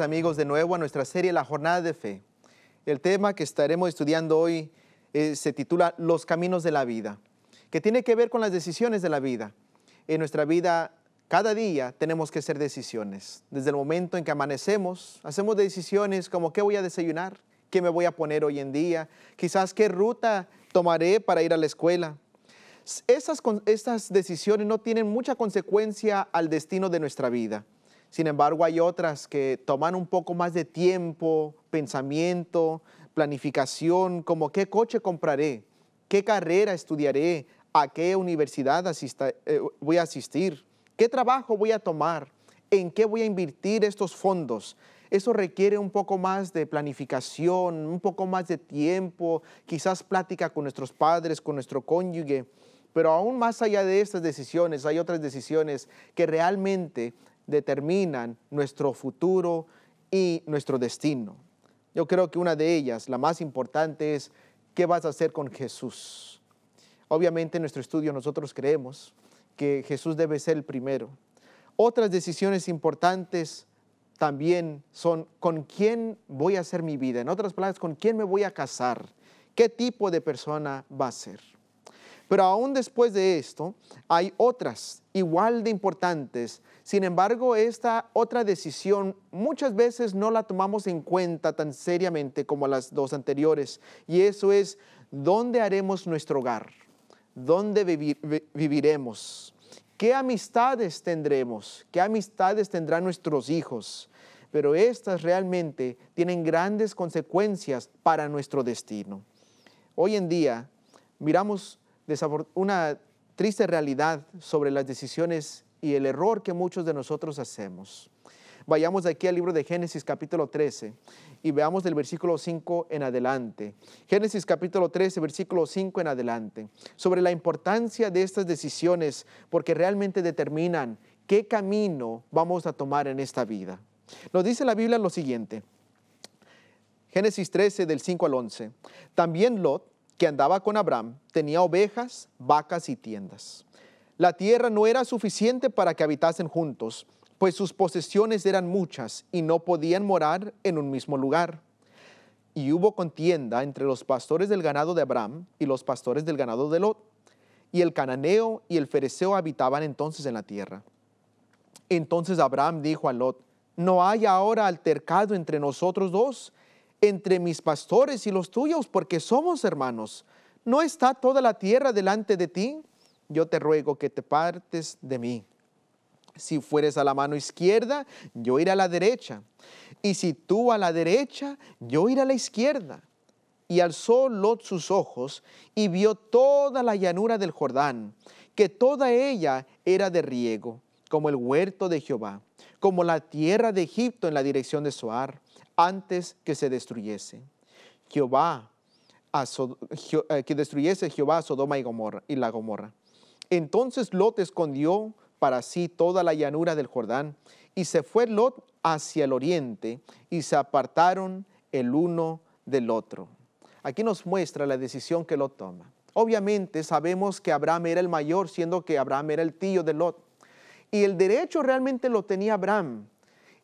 amigos de nuevo a nuestra serie La Jornada de Fe. El tema que estaremos estudiando hoy eh, se titula Los Caminos de la Vida, que tiene que ver con las decisiones de la vida. En nuestra vida, cada día tenemos que hacer decisiones. Desde el momento en que amanecemos, hacemos decisiones como qué voy a desayunar, qué me voy a poner hoy en día, quizás qué ruta tomaré para ir a la escuela. Esas, estas decisiones no tienen mucha consecuencia al destino de nuestra vida sin embargo, hay otras que toman un poco más de tiempo, pensamiento, planificación, como qué coche compraré, qué carrera estudiaré, a qué universidad eh, voy a asistir, qué trabajo voy a tomar, en qué voy a invertir estos fondos. Eso requiere un poco más de planificación, un poco más de tiempo, quizás plática con nuestros padres, con nuestro cónyuge. Pero aún más allá de estas decisiones, hay otras decisiones que realmente determinan nuestro futuro y nuestro destino. Yo creo que una de ellas, la más importante, es qué vas a hacer con Jesús. Obviamente en nuestro estudio nosotros creemos que Jesús debe ser el primero. Otras decisiones importantes también son con quién voy a hacer mi vida. En otras palabras, con quién me voy a casar. ¿Qué tipo de persona va a ser? Pero aún después de esto, hay otras igual de importantes sin embargo, esta otra decisión muchas veces no la tomamos en cuenta tan seriamente como las dos anteriores, y eso es dónde haremos nuestro hogar, dónde viviremos, qué amistades tendremos, qué amistades tendrán nuestros hijos, pero estas realmente tienen grandes consecuencias para nuestro destino. Hoy en día miramos una triste realidad sobre las decisiones y el error que muchos de nosotros hacemos. Vayamos aquí al libro de Génesis capítulo 13 y veamos del versículo 5 en adelante. Génesis capítulo 13, versículo 5 en adelante, sobre la importancia de estas decisiones porque realmente determinan qué camino vamos a tomar en esta vida. Nos dice la Biblia lo siguiente. Génesis 13 del 5 al 11. También Lot, que andaba con Abraham, tenía ovejas, vacas y tiendas. La tierra no era suficiente para que habitasen juntos, pues sus posesiones eran muchas y no podían morar en un mismo lugar. Y hubo contienda entre los pastores del ganado de Abraham y los pastores del ganado de Lot. Y el cananeo y el fereceo habitaban entonces en la tierra. Entonces Abraham dijo a Lot, no hay ahora altercado entre nosotros dos, entre mis pastores y los tuyos, porque somos hermanos. ¿No está toda la tierra delante de ti? yo te ruego que te partes de mí. Si fueres a la mano izquierda, yo iré a la derecha. Y si tú a la derecha, yo iré a la izquierda. Y alzó Lot sus ojos y vio toda la llanura del Jordán, que toda ella era de riego, como el huerto de Jehová, como la tierra de Egipto en la dirección de Soar, antes que se destruyese. Jehová, eh, que destruyese Jehová Sodoma y, Gomorra, y la Gomorra. Entonces Lot escondió para sí toda la llanura del Jordán y se fue Lot hacia el oriente y se apartaron el uno del otro. Aquí nos muestra la decisión que Lot toma. Obviamente sabemos que Abraham era el mayor, siendo que Abraham era el tío de Lot. Y el derecho realmente lo tenía Abraham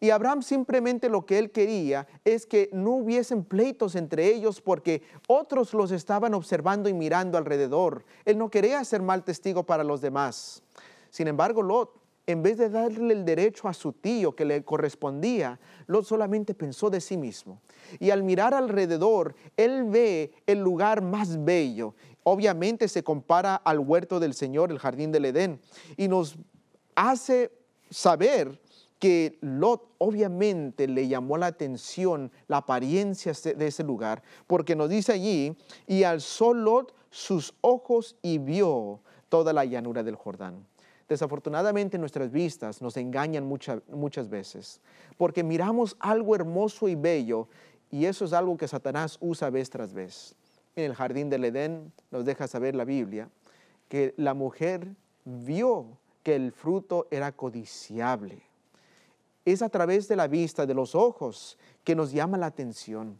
y Abraham simplemente lo que él quería es que no hubiesen pleitos entre ellos porque otros los estaban observando y mirando alrededor. Él no quería ser mal testigo para los demás. Sin embargo, Lot, en vez de darle el derecho a su tío que le correspondía, Lot solamente pensó de sí mismo. Y al mirar alrededor, él ve el lugar más bello. Obviamente se compara al huerto del Señor, el jardín del Edén, y nos hace saber que Lot obviamente le llamó la atención la apariencia de ese lugar, porque nos dice allí, y alzó Lot sus ojos y vio toda la llanura del Jordán. Desafortunadamente nuestras vistas nos engañan muchas veces, porque miramos algo hermoso y bello, y eso es algo que Satanás usa vez tras vez. En el jardín del Edén nos deja saber la Biblia que la mujer vio que el fruto era codiciable es a través de la vista, de los ojos, que nos llama la atención.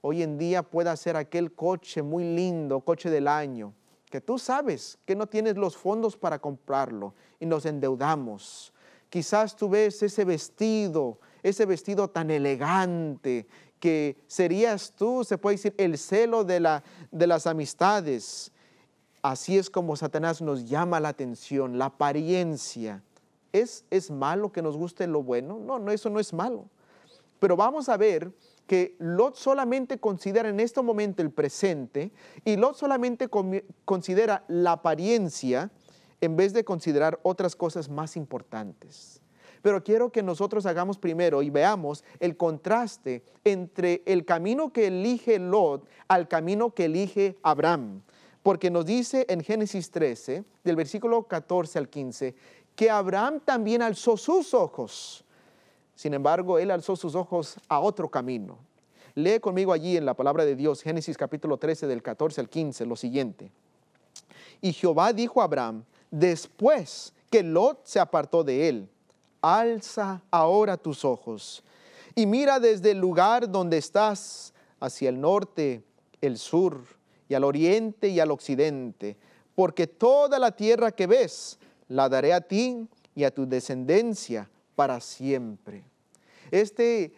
Hoy en día puede ser aquel coche muy lindo, coche del año, que tú sabes que no tienes los fondos para comprarlo y nos endeudamos. Quizás tú ves ese vestido, ese vestido tan elegante, que serías tú, se puede decir, el celo de, la, de las amistades. Así es como Satanás nos llama la atención, la apariencia, ¿es, malo que nos guste lo bueno? No, no, eso no es malo. Pero vamos a ver que Lot solamente considera en este momento el presente y Lot solamente considera la apariencia en vez de considerar otras cosas más importantes. Pero quiero que nosotros hagamos primero y veamos el contraste entre el camino que elige Lot al camino que elige Abraham. Porque nos dice en Génesis 13, del versículo 14 al 15, que Abraham también alzó sus ojos. Sin embargo, él alzó sus ojos a otro camino. Lee conmigo allí en la palabra de Dios, Génesis capítulo 13 del 14 al 15, lo siguiente. Y Jehová dijo a Abraham, después que Lot se apartó de él, alza ahora tus ojos y mira desde el lugar donde estás hacia el norte, el sur y al oriente y al occidente, porque toda la tierra que ves la daré a ti y a tu descendencia para siempre. Este,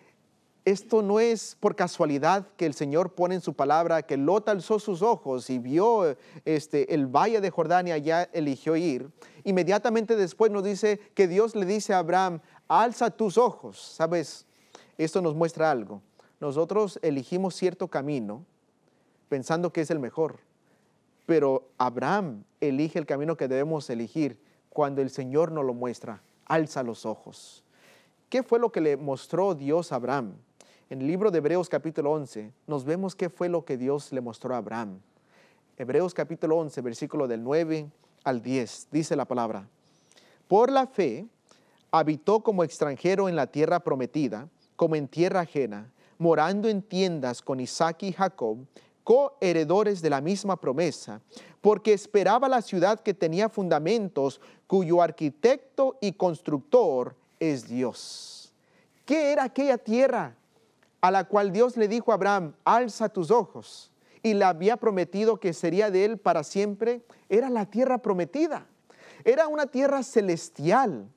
esto no es por casualidad que el Señor pone en su palabra que Lot alzó sus ojos y vio este, el valle de Jordania, ya eligió ir. Inmediatamente después nos dice que Dios le dice a Abraham, alza tus ojos. ¿Sabes? Esto nos muestra algo. Nosotros elegimos cierto camino pensando que es el mejor, pero Abraham elige el camino que debemos elegir cuando el Señor no lo muestra. Alza los ojos. ¿Qué fue lo que le mostró Dios a Abraham? En el libro de Hebreos capítulo 11 nos vemos qué fue lo que Dios le mostró a Abraham. Hebreos capítulo 11, versículo del 9 al 10, dice la palabra. Por la fe habitó como extranjero en la tierra prometida, como en tierra ajena, morando en tiendas con Isaac y Jacob, coheredores de la misma promesa, porque esperaba la ciudad que tenía fundamentos, cuyo arquitecto y constructor es Dios. ¿Qué era aquella tierra a la cual Dios le dijo a Abraham, alza tus ojos? Y le había prometido que sería de él para siempre. Era la tierra prometida. Era una tierra celestial.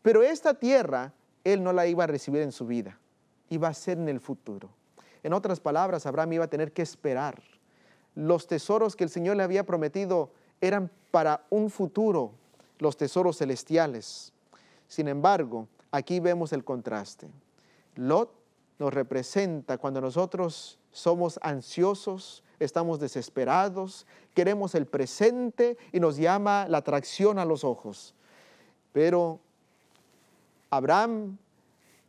Pero esta tierra él no la iba a recibir en su vida. Iba a ser en el futuro. En otras palabras, Abraham iba a tener que esperar. Los tesoros que el Señor le había prometido eran para un futuro, los tesoros celestiales. Sin embargo, aquí vemos el contraste. Lot nos representa cuando nosotros somos ansiosos, estamos desesperados, queremos el presente y nos llama la atracción a los ojos. Pero Abraham,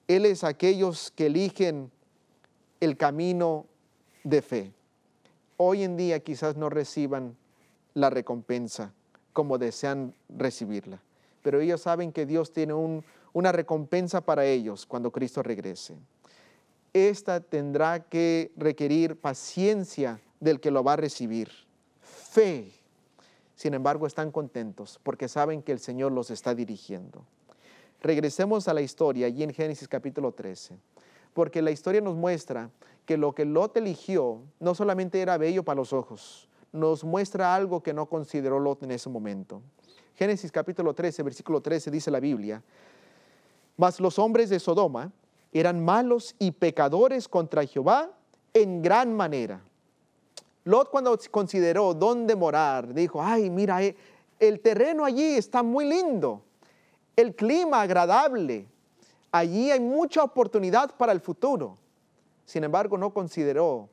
él es aquellos que eligen el camino de fe. Hoy en día quizás no reciban la recompensa como desean recibirla, pero ellos saben que Dios tiene una recompensa para ellos cuando Cristo regrese. Esta tendrá que requerir paciencia del que lo va a recibir, fe. Sin embargo, están contentos porque saben que el Señor los está dirigiendo. Regresemos a la historia allí en Génesis capítulo 13 porque la historia nos muestra que lo que Lot eligió no solamente era bello para los ojos, nos muestra algo que no consideró Lot en ese momento. Génesis capítulo 13, versículo 13 dice la Biblia, mas los hombres de Sodoma eran malos y pecadores contra Jehová en gran manera. Lot cuando consideró dónde morar, dijo, ay, mira, eh, el terreno allí está muy lindo, el clima agradable, Allí hay mucha oportunidad para el futuro. Sin embargo, no consideró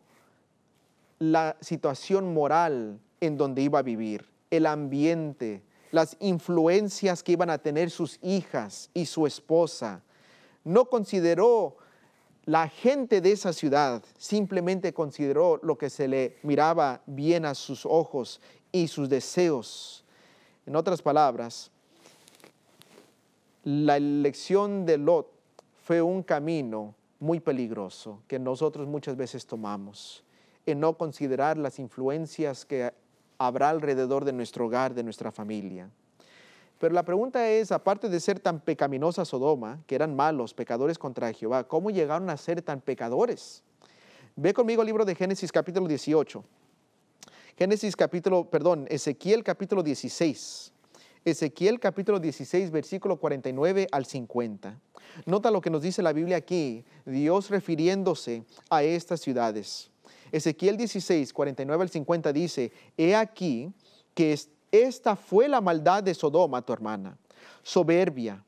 la situación moral en donde iba a vivir, el ambiente, las influencias que iban a tener sus hijas y su esposa. No consideró la gente de esa ciudad, simplemente consideró lo que se le miraba bien a sus ojos y sus deseos. En otras palabras, la elección de Lot fue un camino muy peligroso que nosotros muchas veces tomamos en no considerar las influencias que habrá alrededor de nuestro hogar, de nuestra familia. Pero la pregunta es, aparte de ser tan pecaminosa Sodoma, que eran malos, pecadores contra Jehová, ¿cómo llegaron a ser tan pecadores? Ve conmigo el libro de Génesis capítulo 18. Génesis capítulo, perdón, Ezequiel capítulo 16. Ezequiel capítulo 16, versículo 49 al 50. Nota lo que nos dice la Biblia aquí, Dios refiriéndose a estas ciudades. Ezequiel 16, 49 al 50 dice, he aquí que esta fue la maldad de Sodoma, tu hermana, soberbia,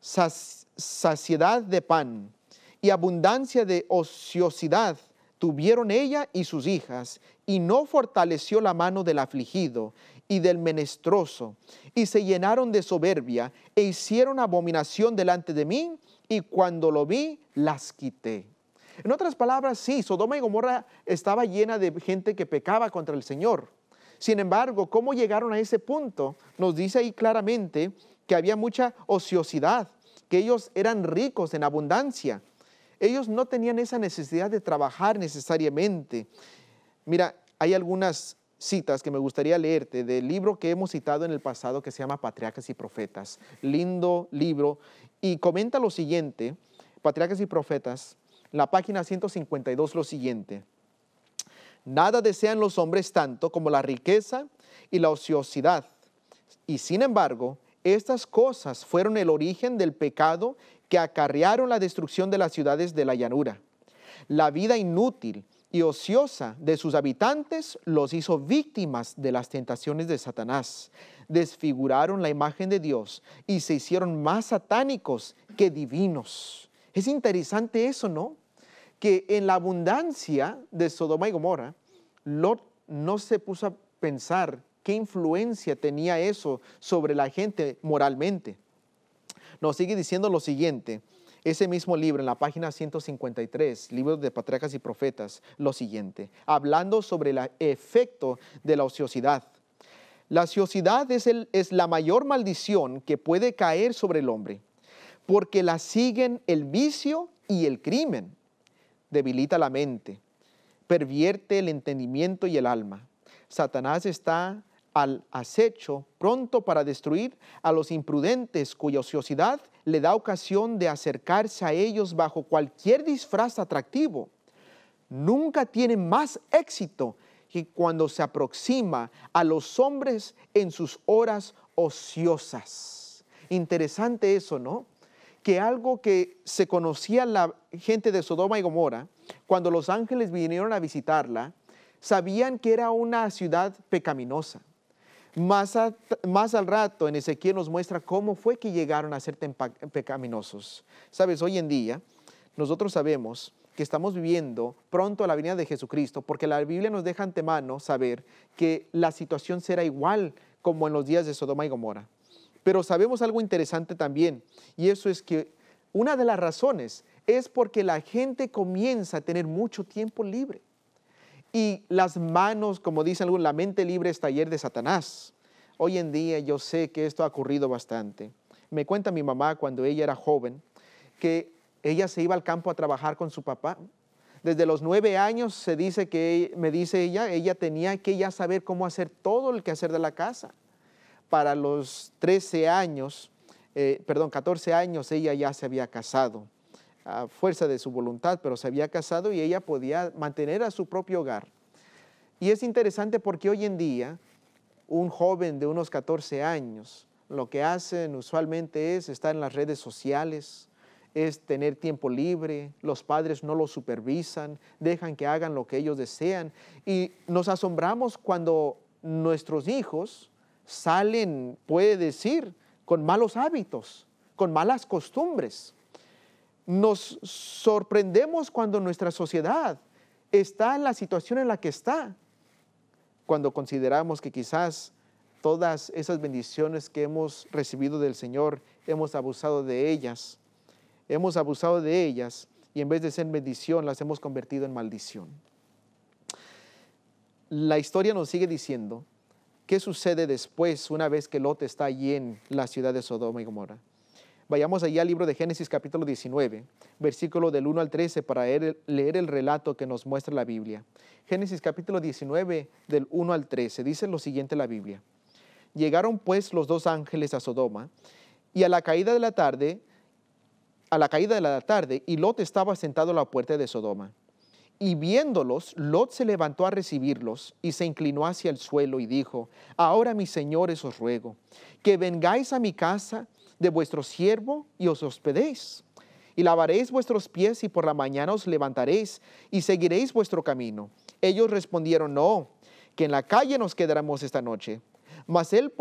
saciedad de pan y abundancia de ociosidad tuvieron ella y sus hijas, y no fortaleció la mano del afligido, y del menestroso, y se llenaron de soberbia e hicieron abominación delante de mí, y cuando lo vi, las quité. En otras palabras, sí, Sodoma y Gomorra estaba llena de gente que pecaba contra el Señor. Sin embargo, ¿cómo llegaron a ese punto? Nos dice ahí claramente que había mucha ociosidad, que ellos eran ricos en abundancia. Ellos no tenían esa necesidad de trabajar necesariamente. Mira, hay algunas citas que me gustaría leerte del libro que hemos citado en el pasado que se llama Patriarcas y Profetas. Lindo libro. Y comenta lo siguiente, Patriarcas y Profetas, la página 152, lo siguiente. Nada desean los hombres tanto como la riqueza y la ociosidad. Y sin embargo, estas cosas fueron el origen del pecado que acarrearon la destrucción de las ciudades de la llanura. La vida inútil y ociosa de sus habitantes los hizo víctimas de las tentaciones de Satanás. Desfiguraron la imagen de Dios y se hicieron más satánicos que divinos. Es interesante eso, ¿no? Que en la abundancia de Sodoma y Gomorra, Lot no se puso a pensar qué influencia tenía eso sobre la gente moralmente. Nos sigue diciendo lo siguiente, ese mismo libro, en la página 153, Libro de patriarcas y profetas, lo siguiente, hablando sobre el efecto de la ociosidad. La ociosidad es, es la mayor maldición que puede caer sobre el hombre, porque la siguen el vicio y el crimen. Debilita la mente, pervierte el entendimiento y el alma. Satanás está al acecho, pronto para destruir a los imprudentes cuya ociosidad le da ocasión de acercarse a ellos bajo cualquier disfraz atractivo. Nunca tiene más éxito que cuando se aproxima a los hombres en sus horas ociosas. Interesante eso, ¿no? Que algo que se conocía la gente de Sodoma y Gomorra, cuando los ángeles vinieron a visitarla, sabían que era una ciudad pecaminosa, más, al rato, en Ezequiel nos muestra cómo fue que llegaron a ser pecaminosos. Sabes, hoy en día nosotros sabemos que estamos viviendo pronto a la venida de Jesucristo, porque la Biblia nos deja antemano saber que la situación será igual como en los días de Sodoma y Gomorra. Pero sabemos algo interesante también, y eso es que una de las razones es porque la gente comienza a tener mucho tiempo libre y las manos, como dicen algunos, la mente libre es taller de Satanás. Hoy en día yo sé que esto ha ocurrido bastante. Me cuenta mi mamá cuando ella era joven que ella se iba al campo a trabajar con su papá. Desde los nueve años se dice que me dice ella, ella tenía que ya saber cómo hacer todo el quehacer de la casa. Para los 13 años, eh, perdón, 14 años ella ya se había casado a fuerza de su voluntad, pero se había casado y ella podía mantener a su propio hogar. Y es interesante porque hoy en día un joven de unos 14 años lo que hacen usualmente es estar en las redes sociales, es tener tiempo libre, los padres no lo supervisan, dejan que hagan lo que ellos desean y nos asombramos cuando nuestros hijos salen, puede decir, con malos hábitos, con malas costumbres nos sorprendemos cuando nuestra sociedad está en la situación en la que está, cuando consideramos que quizás todas esas bendiciones que hemos recibido del Señor, hemos abusado de ellas, hemos abusado de ellas y en vez de ser bendición las hemos convertido en maldición. La historia nos sigue diciendo qué sucede después una vez que Lot está allí en la ciudad de Sodoma y Gomorra. Vayamos allí al libro de Génesis capítulo 19, versículo del 1 al 13 para er-, leer el relato que nos muestra la Biblia. Génesis capítulo 19 del 1 al 13 dice lo siguiente la Biblia. Llegaron pues los dos ángeles a Sodoma y a la caída de la tarde, a la caída de la tarde, y Lot estaba sentado a la puerta de Sodoma. Y viéndolos, Lot se levantó a recibirlos y se inclinó hacia el suelo y dijo, Ahora mis señores os ruego, que vengáis a mi casa de vuestro siervo y os hospedéis. Y lavaréis vuestros pies y por la mañana os levantaréis y seguiréis vuestro camino. Ellos respondieron, no, que en la calle nos quedaremos esta noche. Mas él,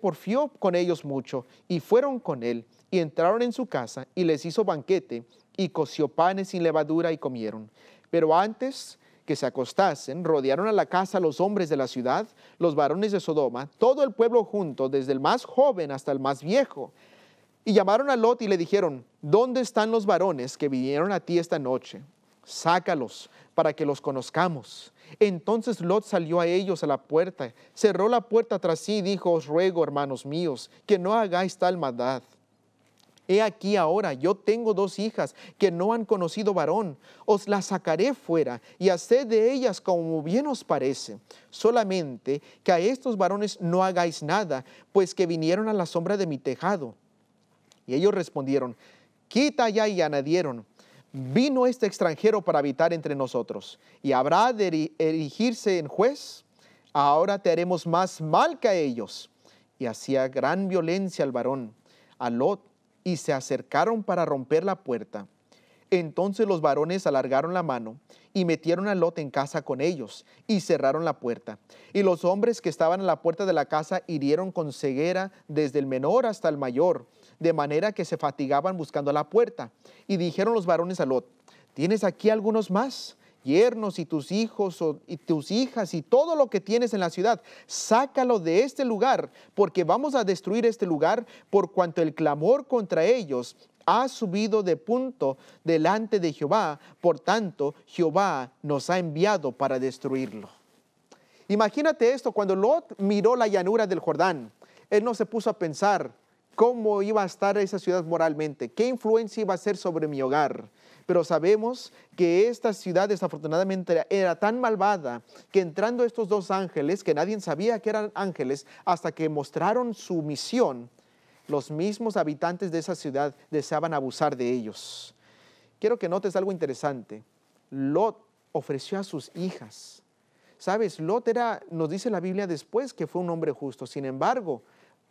porfió con ellos mucho y fueron con él y entraron en su casa y les hizo banquete y coció panes sin levadura y comieron. Pero antes que se acostasen, rodearon a la casa los hombres de la ciudad, los varones de Sodoma, todo el pueblo junto, desde el más joven hasta el más viejo. Y llamaron a Lot y le dijeron, ¿dónde están los varones que vinieron a ti esta noche? Sácalos para que los conozcamos. Entonces Lot salió a ellos a la puerta, cerró la puerta tras sí y dijo, os ruego, hermanos míos, que no hagáis tal maldad He aquí ahora, yo tengo dos hijas que no han conocido varón. Os las sacaré fuera y haced de ellas como bien os parece. Solamente que a estos varones no hagáis nada, pues que vinieron a la sombra de mi tejado. Y ellos respondieron, quita ya y añadieron, vino este extranjero para habitar entre nosotros. ¿Y habrá de erigirse en juez? Ahora te haremos más mal que a ellos. Y hacía gran violencia al varón, a Lot, y se acercaron para romper la puerta. Entonces los varones alargaron la mano y metieron a Lot en casa con ellos y cerraron la puerta. Y los hombres que estaban a la puerta de la casa hirieron con ceguera desde el menor hasta el mayor, de manera que se fatigaban buscando la puerta. Y dijeron los varones a Lot, ¿tienes aquí algunos más? y tus hijos y tus hijas y todo lo que tienes en la ciudad, sácalo de este lugar, porque vamos a destruir este lugar por cuanto el clamor contra ellos ha subido de punto delante de Jehová, por tanto Jehová nos ha enviado para destruirlo. Imagínate esto, cuando Lot miró la llanura del Jordán, él no se puso a pensar, cómo iba a estar esa ciudad moralmente, qué influencia iba a ser sobre mi hogar. Pero sabemos que esta ciudad desafortunadamente era tan malvada que entrando estos dos ángeles, que nadie sabía que eran ángeles, hasta que mostraron su misión, los mismos habitantes de esa ciudad deseaban abusar de ellos. Quiero que notes algo interesante. Lot ofreció a sus hijas. Sabes, Lot era, nos dice la Biblia después, que fue un hombre justo. Sin embargo,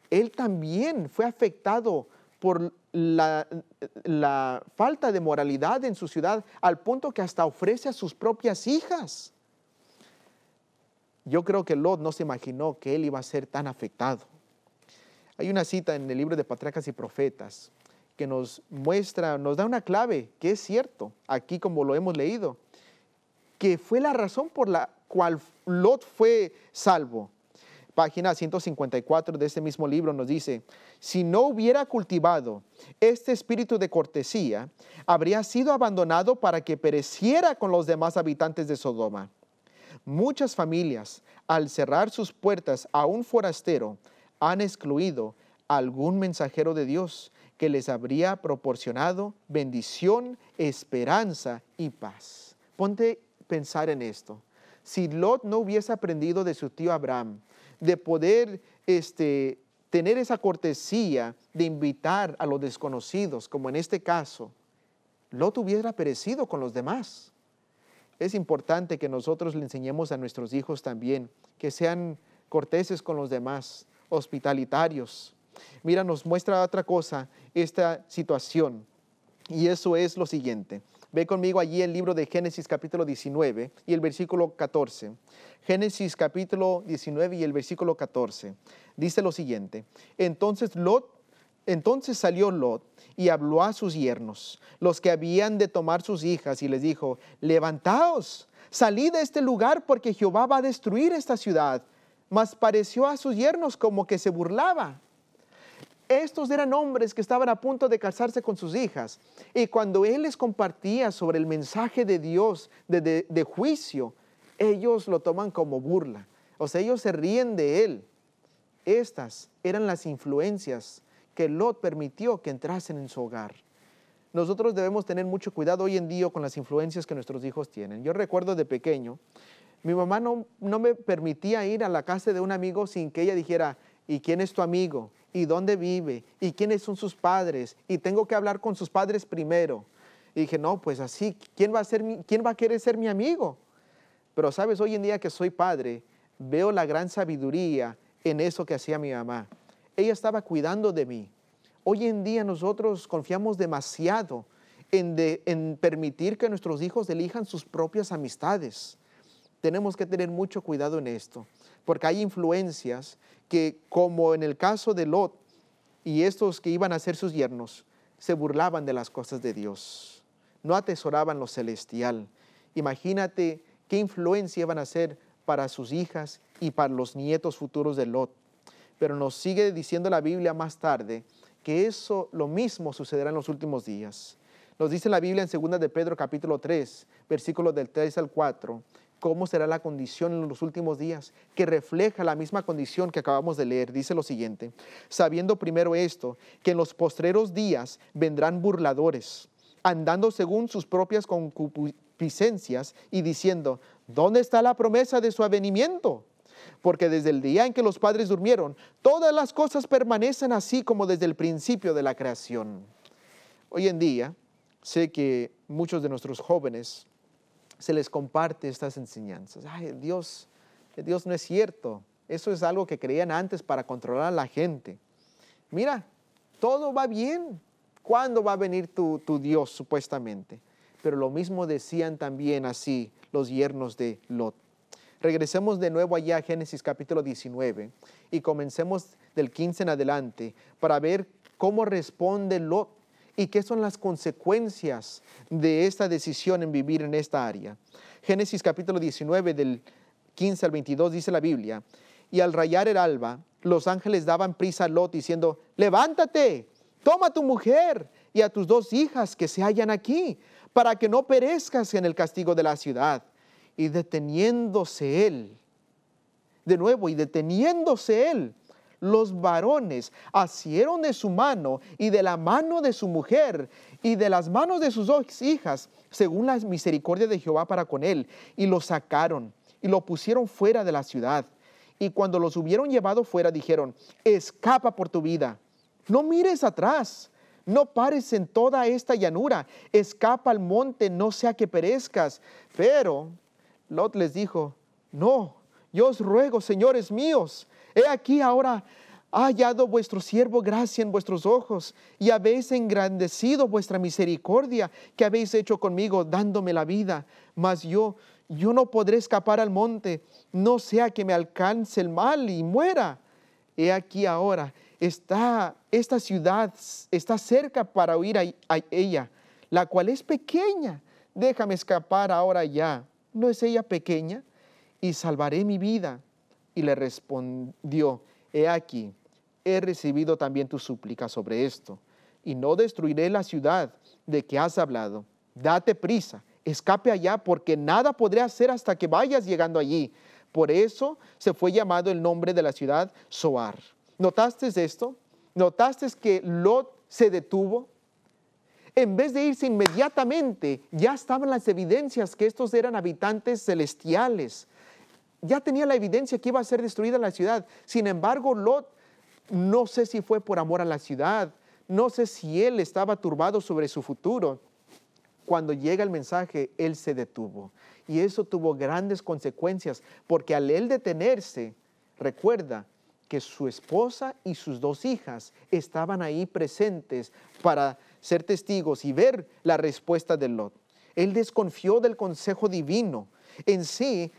él también fue afectado por la, falta de moralidad en su ciudad al punto que hasta ofrece a sus propias hijas. Yo creo que Lot no se imaginó que él iba a ser tan afectado. Hay una cita en el libro de Patriarcas y Profetas que nos muestra, nos da una clave que es cierto, aquí como lo hemos leído, que fue la razón por la cual Lot fue salvo página 154 de este mismo libro nos dice, si no hubiera cultivado este espíritu de cortesía, habría sido abandonado para que pereciera con los demás habitantes de Sodoma. Muchas familias, al cerrar sus puertas a un forastero, han excluido algún mensajero de Dios que les habría proporcionado bendición, esperanza y paz. Ponte a pensar en esto. Si Lot no hubiese aprendido de su tío Abraham de poder este, tener esa cortesía de invitar a los desconocidos, como en este caso, lo tuviera perecido con los demás. Es importante que nosotros le enseñemos a nuestros hijos también que sean corteses con los demás, hospitalitarios. Mira, nos muestra otra cosa esta situación, y eso es lo siguiente. Ve conmigo allí el libro de Génesis capítulo 19 y el versículo 14. Génesis capítulo 19 y el versículo 14. Dice lo siguiente. Entonces Lot, entonces salió Lot y habló a sus yernos, los que habían de tomar sus hijas, y les dijo, levantaos, salid de este lugar porque Jehová va a destruir esta ciudad. Mas pareció a sus yernos como que se burlaba. Estos eran hombres que estaban a punto de casarse con sus hijas. Y cuando él les compartía sobre el mensaje de Dios de, juicio, ellos lo toman como burla. O sea, ellos se ríen de él. Estas eran las influencias que Lot permitió que entrasen en su hogar. Nosotros debemos tener mucho cuidado hoy en día con las influencias que nuestros hijos tienen. Yo recuerdo de pequeño, mi mamá no me permitía ir a la casa de un amigo sin que ella dijera, ¿y quién es tu amigo? y dónde vive y quiénes son sus padres y tengo que hablar con sus padres primero. Y dije, no, pues así, ¿quién va a, querer ser mi amigo? Pero sabes, hoy en día que soy padre, veo la gran sabiduría en eso que hacía mi mamá. Ella estaba cuidando de mí. Hoy en día nosotros confiamos demasiado en permitir que nuestros hijos elijan sus propias amistades. Tenemos que tener mucho cuidado en esto porque hay influencias que, como en el caso de Lot y estos que iban a ser sus yernos, se burlaban de las cosas de Dios, no atesoraban lo celestial. Imagínate qué influencia iban a ser para sus hijas y para los nietos futuros de Lot. Pero nos sigue diciendo la Biblia más tarde que eso lo mismo sucederá en los últimos días. Nos dice la Biblia en 2 de Pedro capítulo 3, versículos del 3 al 4, cómo será la condición en los últimos días, que refleja la misma condición que acabamos de leer. Dice lo siguiente, sabiendo primero esto, que en los postreros días vendrán burladores, andando según sus propias concupiscencias y diciendo, ¿dónde está la promesa de su avenimiento? Porque desde el día en que los padres durmieron, todas las cosas permanecen así como desde el principio de la creación. Hoy en día, sé que muchos de nuestros jóvenes se les comparte estas enseñanzas. Ay, Dios, Dios no es cierto. Eso es algo que creían antes para controlar a la gente. Mira, todo va bien. ¿Cuándo va a venir tu, tu Dios supuestamente? Pero lo mismo decían también así los yernos de Lot. Regresemos de nuevo allá a Génesis capítulo 19 y comencemos del 15 en adelante para ver cómo responde Lot y qué son las consecuencias de esta decisión en vivir en esta área. Génesis capítulo 19 del 15 al 22 dice la Biblia, y al rayar el alba, los ángeles daban prisa a Lot diciendo, levántate, toma a tu mujer y a tus dos hijas que se hallan aquí, para que no perezcas en el castigo de la ciudad. Y deteniéndose él, de nuevo, y deteniéndose él, los varones asieron de su mano y de la mano de su mujer y de las manos de sus dos hijas, según la misericordia de Jehová para con él, y lo sacaron y lo pusieron fuera de la ciudad. Y cuando los hubieron llevado fuera, dijeron, escapa por tu vida, no mires atrás. No pares en toda esta llanura, escapa al monte, no sea que perezcas. Pero Lot les dijo, no, yo os ruego, señores míos, He aquí ahora ha hallado vuestro siervo gracia en vuestros ojos y habéis engrandecido vuestra misericordia que habéis hecho conmigo dándome la vida. Mas yo, yo no podré escapar al monte, no sea que me alcance el mal y muera. He aquí ahora, está, esta ciudad está cerca para huir a ella, la cual es pequeña. Déjame escapar ahora ya. ¿No es ella pequeña? Y salvaré mi vida y le respondió, he aquí, he recibido también tu súplica sobre esto, y no destruiré la ciudad de que has hablado. Date prisa, escape allá, porque nada podré hacer hasta que vayas llegando allí. Por eso se fue llamado el nombre de la ciudad Soar. ¿Notaste esto? ¿Notaste que Lot se detuvo? En vez de irse inmediatamente, ya estaban las evidencias que estos eran habitantes celestiales, ya tenía la evidencia que iba a ser destruida la ciudad. Sin embargo, Lot, no sé si fue por amor a la ciudad, no sé si él estaba turbado sobre su futuro. Cuando llega el mensaje, él se detuvo. Y eso tuvo grandes consecuencias, porque al él detenerse, recuerda que su esposa y sus dos hijas estaban ahí presentes para ser testigos y ver la respuesta de Lot. Él desconfió del consejo divino. En sí,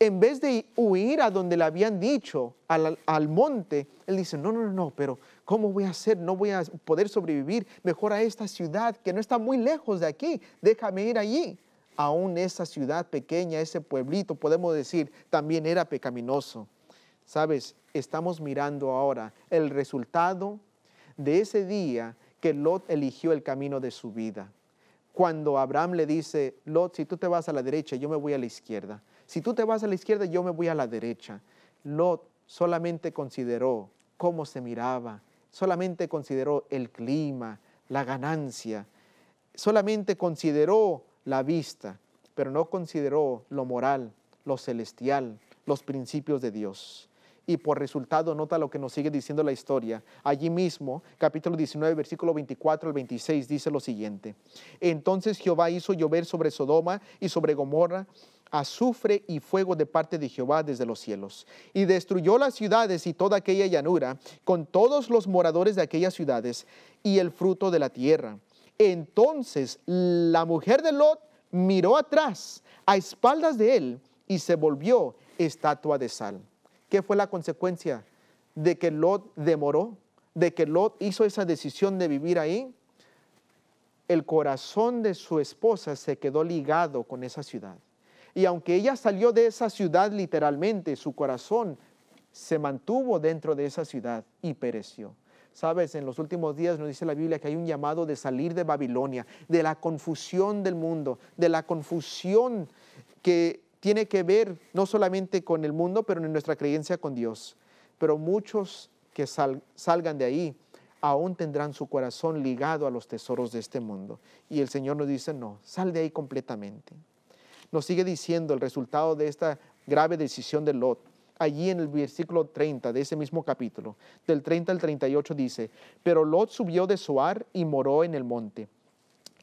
en vez de huir a donde le habían dicho, al, monte, él dice, no, no, no, pero ¿cómo voy a hacer? No voy a poder sobrevivir. Mejor a esta ciudad que no está muy lejos de aquí. Déjame ir allí. Aún esa ciudad pequeña, ese pueblito, podemos decir, también era pecaminoso. Sabes, estamos mirando ahora el resultado de ese día que Lot eligió el camino de su vida. Cuando Abraham le dice, Lot, si tú te vas a la derecha, yo me voy a la izquierda si tú te vas a la izquierda, yo me voy a la derecha. Lot solamente consideró cómo se miraba, solamente consideró el clima, la ganancia, solamente consideró la vista, pero no consideró lo moral, lo celestial, los principios de Dios. Y por resultado, nota lo que nos sigue diciendo la historia. Allí mismo, capítulo 19, versículo 24 al 26, dice lo siguiente. Entonces Jehová hizo llover sobre Sodoma y sobre Gomorra azufre y fuego de parte de Jehová desde los cielos. Y destruyó las ciudades y toda aquella llanura, con todos los moradores de aquellas ciudades y el fruto de la tierra. Entonces la mujer de Lot miró atrás, a espaldas de él, y se volvió estatua de sal. ¿Qué fue la consecuencia de que Lot demoró? ¿De que Lot hizo esa decisión de vivir ahí? El corazón de su esposa se quedó ligado con esa ciudad y aunque ella salió de esa ciudad literalmente, su corazón se mantuvo dentro de esa ciudad y pereció. Sabes, en los últimos días nos dice la Biblia que hay un llamado de salir de Babilonia, de la confusión del mundo, de la confusión que tiene que ver no solamente con el mundo, pero en nuestra creencia con Dios. Pero muchos que salgan de ahí aún tendrán su corazón ligado a los tesoros de este mundo. Y el Señor nos dice, no, sal de ahí completamente nos sigue diciendo el resultado de esta grave decisión de Lot. Allí en el versículo 30 de ese mismo capítulo, del 30 al 38 dice, pero Lot subió de Soar y moró en el monte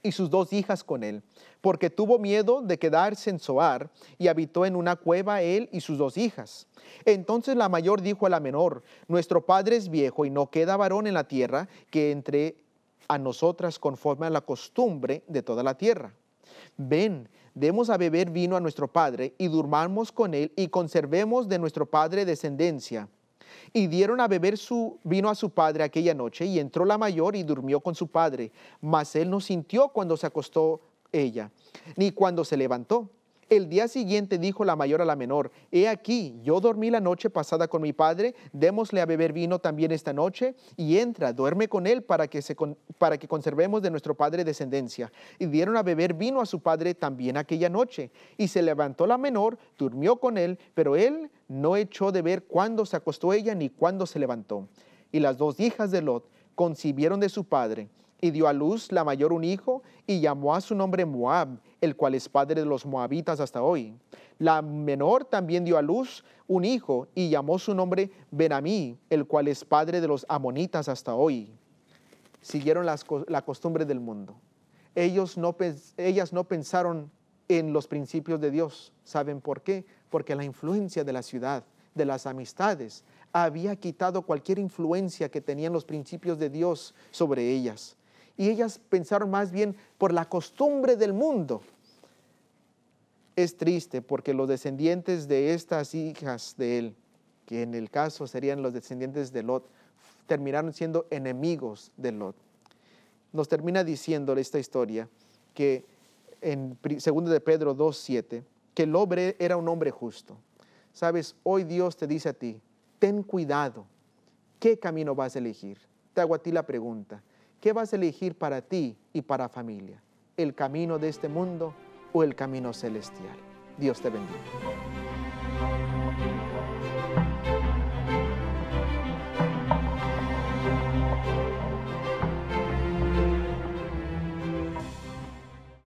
y sus dos hijas con él, porque tuvo miedo de quedarse en Soar y habitó en una cueva él y sus dos hijas. Entonces la mayor dijo a la menor, nuestro padre es viejo y no queda varón en la tierra que entre a nosotras conforme a la costumbre de toda la tierra. Ven, demos a beber vino a nuestro padre, y durmamos con él, y conservemos de nuestro padre descendencia. Y dieron a beber su vino a su padre aquella noche, y entró la mayor y durmió con su padre, mas él no sintió cuando se acostó ella, ni cuando se levantó. El día siguiente dijo la mayor a la menor, He aquí, yo dormí la noche pasada con mi padre, démosle a beber vino también esta noche, y entra, duerme con él para que, para que conservemos de nuestro padre descendencia. Y dieron a beber vino a su padre también aquella noche. Y se levantó la menor, durmió con él, pero él no echó de ver cuándo se acostó ella ni cuándo se levantó. Y las dos hijas de Lot concibieron de su padre y dio a luz la mayor un hijo, y llamó a su nombre Moab, el cual es padre de los moabitas hasta hoy. La menor también dio a luz un hijo, y llamó su nombre Benamí, el cual es padre de los amonitas hasta hoy. Siguieron las, la costumbre del mundo. Ellos no, ellas no pensaron en los principios de Dios. ¿Saben por qué? Porque la influencia de la ciudad, de las amistades, había quitado cualquier influencia que tenían los principios de Dios sobre ellas y ellas pensaron más bien por la costumbre del mundo. Es triste porque los descendientes de estas hijas de él, que en el caso serían los descendientes de Lot, terminaron siendo enemigos de Lot. Nos termina diciendo esta historia que en 2 de Pedro 2.7, que el hombre era un hombre justo. Sabes, hoy Dios te dice a ti, ten cuidado, ¿qué camino vas a elegir? Te hago a ti la pregunta. ¿Qué vas a elegir para ti y para familia? ¿El camino de este mundo o el camino celestial? Dios te bendiga.